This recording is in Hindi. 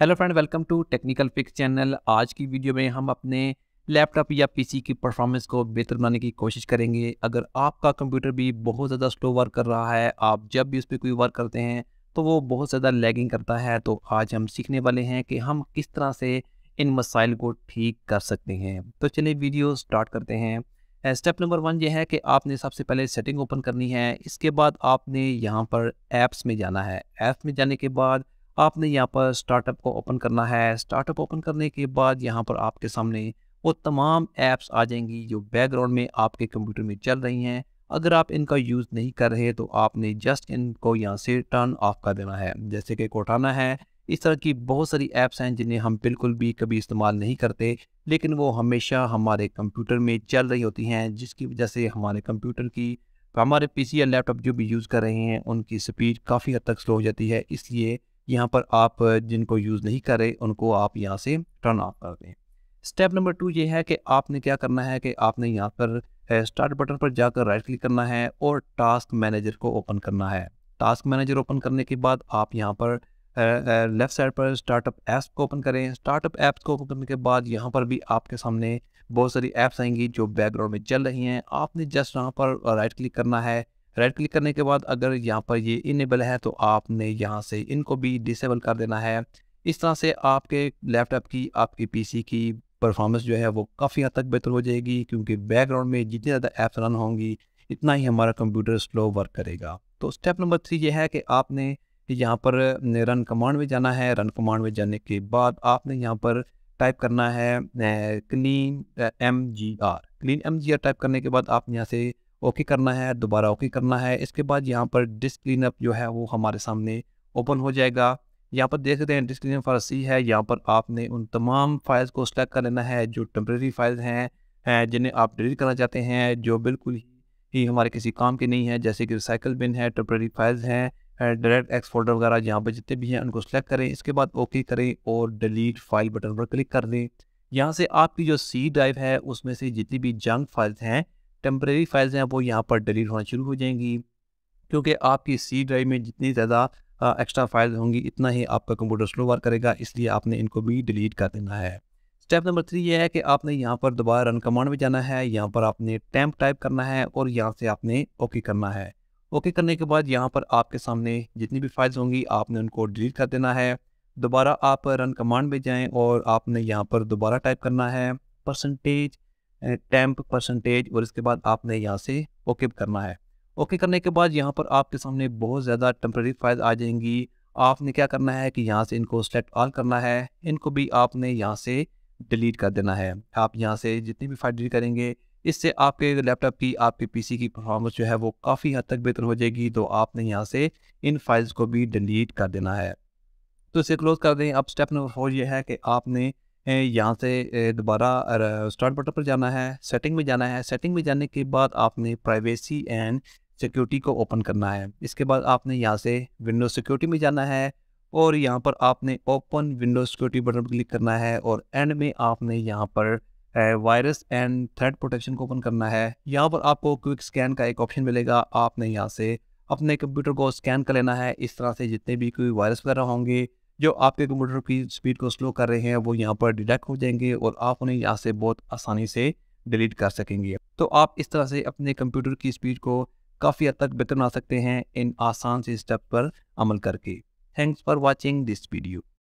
hello friend welcome to technical fix channel आज की वीडियो में हम अपने लैपटॉप या पीसी की परफॉर्मेंस को बेहतर बनाने की कोशिश करेंगे अगर आपका कंप्यूटर भी बहुत ज़्यादा स्लो वर्क कर रहा है आप जब भी उस पर कोई वर्क करते हैं तो वो बहुत ज़्यादा लैगिंग करता है तो आज हम सीखने वाले हैं कि हम किस तरह से इन मसाइल को ठीक कर सकते हैं तो चलिए वीडियो स्टार्ट करते हैं स्टेप नंबर वन ये है कि आपने सबसे पहले सेटिंग ओपन करनी है इसके बाद आपने यहाँ पर ऐप्स में जाना है ऐप्स में जाने के बाद आपने यहाँ पर स्टार्टअप को ओपन करना है स्टार्टअप ओपन करने के बाद यहाँ पर आपके सामने वो तमाम ऐप्स आ जाएंगी जो बैकग्राउंड में आपके कंप्यूटर में चल रही हैं अगर आप इनका यूज़ नहीं कर रहे तो आपने जस्ट इनको यहाँ से टर्न ऑफ कर देना है जैसे कि कोटाना है इस तरह की बहुत सारी ऐप्स हैं जिन्हें हम बिल्कुल भी कभी इस्तेमाल नहीं करते लेकिन वो हमेशा हमारे कंप्यूटर में चल रही होती हैं जिसकी वजह से हमारे कंप्यूटर की हमारे पीसी या लैपटॉप जो भी यूज़ कर रहे हैं उनकी स्पीड काफ़ी हद तक स्लो हो जाती है इसलिए यहाँ पर आप जिनको यूज़ नहीं कर रहे उनको आप यहाँ से टर्न ऑफ कर दें स्टेप नंबर टू ये है कि आपने क्या करना है कि आपने यहाँ पर स्टार्ट बटन पर जाकर राइट क्लिक करना है और टास्क मैनेजर को ओपन करना है टास्क मैनेजर ओपन करने के बाद आप यहाँ पर लेफ़्ट साइड पर स्टार्टअप ऐप्स को ओपन करें स्टार्टअप ऐप्स को ओपन करने के बाद यहाँ पर भी आपके सामने बहुत सारी ऐप्स आएंगी जो बैकग्राउंड में चल रही हैं आपने जस्ट यहाँ पर राइट क्लिक करना है राइट क्लिक करने के बाद अगर यहाँ पर ये इनेबल है तो आपने यहाँ से इनको भी डिसेबल कर देना है इस तरह से आपके लैपटॉप की आपकी पीसी की परफॉर्मेंस जो है वो काफ़ी हद तक बेहतर हो जाएगी क्योंकि बैकग्राउंड में जितनी ज़्यादा ऐप्स रन होंगी इतना ही हमारा कंप्यूटर स्लो वर्क करेगा तो स्टेप नंबर थ्री ये है कि आपने यहाँ पर रन कमांड में जाना है रन कमांड में जाने के बाद आपने यहाँ पर टाइप करना है clean M G R clean M G R type करने के बाद आप यहाँ से ओके करना है दोबारा ओके करना है इसके बाद यहाँ पर डिस्क क्लीन अप जो है वो हमारे सामने ओपन हो जाएगा यहाँ पर देख सकते हैं डिस्क क्लीन फॉर सी है यहाँ पर आपने उन तमाम फाइल्स को सेलेक्ट कर लेना है जो टेम्प्रेरी फाइल्स हैं जिन्हें आप डिलीट करना चाहते हैं जो बिल्कुल ही हमारे किसी काम के नहीं है जैसे कि रिसाइकल बिन है टेम्प्रेरी फाइल्स हैं डायरेक्ट एक्स फोल्डर वगैरह यहाँ पर जितने भी हैं उनको सेलेक्ट करें इसके बाद ओके करें और डिलीट फाइल बटन पर क्लिक कर दें यहाँ से आपकी जो सी ड्राइव है उसमें से जितनी भी जंक फाइल्स हैं टेम्प्रेरी फाइल्स हैं वो यहाँ पर डिलीट होना शुरू हो जाएंगी क्योंकि आपकी सी ड्राइव में जितनी ज़्यादा एक्स्ट्रा फाइल्स होंगी इतना ही आपका कंप्यूटर स्लो वर्क करेगा इसलिए आपने इनको भी डिलीट कर देना है स्टेप नंबर थ्री ये है कि आपने यहाँ पर दोबारा रन कमांड में जाना है यहाँ पर आपने टैम्प टाइप करना है और यहाँ से आपने ओके करना है ओके करने के बाद यहाँ पर आपके सामने जितनी भी फाइल्स होंगी आपने उनको डिलीट कर देना है दोबारा आप रन कमांड में जाएं और आपने यहाँ पर दोबारा टाइप करना है परसेंटेज टेम्प परसेंटेज और इसके बाद आपने यहाँ से ओके करना है ओके करने के बाद यहाँ पर आपके सामने बहुत ज़्यादा टेम्प्रेरी फाइल आ जाएंगी आपने क्या करना है कि यहाँ से इनको सेलेक्ट ऑल करना है इनको भी आपने यहाँ से डिलीट कर देना है आप यहाँ से जितनी भी फाइल डिलीट करेंगे इससे आपके लैपटॉप की आपके पीसी की परफॉर्मेंस जो है वो काफ़ी हद तक बेहतर हो जाएगी तो आपने यहाँ से इन फाइल्स को भी डिलीट कर देना है तो इसे क्लोज़ कर दें अब स्टेप नंबर फोर ये है कि आपने यहाँ से दोबारा स्टार्ट बटन पर जाना है सेटिंग में जाना है सेटिंग में जाने के बाद आपने प्राइवेसी एंड सिक्योरिटी को ओपन करना है इसके बाद आपने यहाँ से विंडो सिक्योरिटी में जाना है और यहाँ पर आपने ओपन विंडो सिक्योरिटी बटन पर क्लिक करना है और एंड में आपने यहाँ पर वायरस एंड थ्रेड प्रोटेक्शन को ओपन करना है यहाँ पर आपको क्विक स्कैन का एक ऑप्शन मिलेगा आपने यहाँ से अपने कंप्यूटर को स्कैन कर लेना है इस तरह से जितने भी कोई वायरस वगैरह होंगे जो आपके कंप्यूटर की स्पीड को स्लो कर रहे हैं वो यहाँ पर डिटेक्ट हो जाएंगे और आप उन्हें यहाँ से बहुत आसानी से डिलीट कर सकेंगे तो आप इस तरह से अपने कंप्यूटर की स्पीड को काफ़ी हद तक बेहतर बना सकते हैं इन आसान से स्टेप पर अमल करके thanks for watching this video